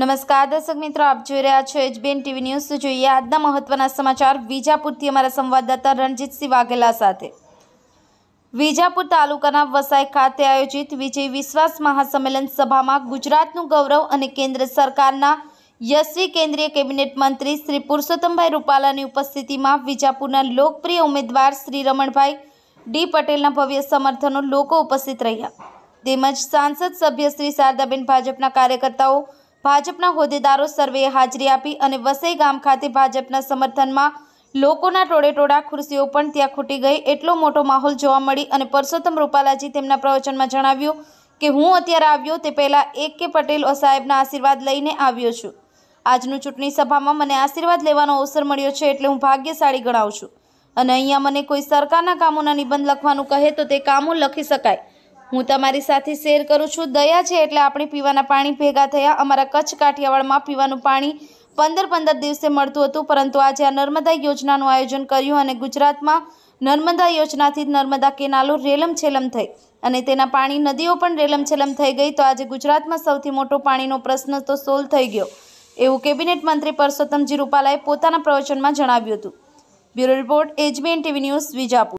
નમસ્કાર દર્શક મિત્રો આપ જોઈ રહ્યા છો એચબીએન ટીવી ન્યૂઝ જોઈએ આજના મહત્વના સમાચાર વિજાપુરથી અમારા સંવાદદાતા રણજીતસિંહ વાઘેલા સાથે વિજાપુર તાલુકાના વસાઈ ખાતે આયોજિત વિજય વિશ્વાસ મહાસંમેલન સભામાં ગુજરાતનું ગૌરવ અને કેન્દ્ર સરકારના યશવી કેન્દ્રીય કેબિનેટ મંત્રી શ્રી પુરુષોત્તમભાઈ રૂપાલાની ઉપસ્થિતિમાં વિજાપુરના લોકપ્રિય ઉમેદવાર શ્રી રમણભાઈ ડી પટેલના ભવ્ય સમર્થનો લોકો ઉપસ્થિત રહ્યા તેમજ સાંસદ સભ્ય શ્રી શારદાબેન ભાજપના કાર્યકર્તાઓ ભાજપના હોદ્દેદારો સર્વેએ હાજરી આપી અને વસઈ ગામ ખાતે ભાજપના સમર્થનમાં લોકોના ટોળેટોળા ખુરશીઓ પણ ત્યાં ખૂટી ગઈ એટલો મોટો માહોલ જોવા મળી અને પરસોત્તમ રૂપાલાજી તેમના પ્રવચનમાં જણાવ્યું કે હું અત્યારે આવ્યો તે પહેલાં એક કે પટેલ સાહેબના આશીર્વાદ લઈને આવ્યો છું આજનું ચૂંટણી સભામાં મને આશીર્વાદ લેવાનો અવસર મળ્યો છે એટલે હું ભાગ્યશાળી ગણાવું છું અને અહીંયા મને કોઈ સરકારના કામોના નિબંધ લખવાનું કહે તો તે કામો લખી શકાય હું તમારી સાથે શેર કરું છું દયા છે એટલે આપણે પીવાના પાણી ભેગા થયા અમારા કચ્છ કાઠિયાવાડમાં પીવાનું પાણી પંદર પંદર દિવસે મળતું હતું પરંતુ આજે આ નર્મદા યોજનાનું આયોજન કર્યું અને ગુજરાતમાં નર્મદા યોજનાથી નર્મદા કેનાલો રેલમછેલમ થઈ અને તેના પાણી નદીઓ પણ રેલમછેલમ થઈ ગઈ તો આજે ગુજરાતમાં સૌથી મોટો પાણીનો પ્રશ્ન તો સોલ્વ થઈ ગયો એવું કેબિનેટ મંત્રી પરસોત્તમજી રૂપાલાએ પોતાના પ્રવચનમાં જણાવ્યું હતું બ્યુરો રિપોર્ટ એજબીએન ટીવી ન્યૂઝ વિજાપુર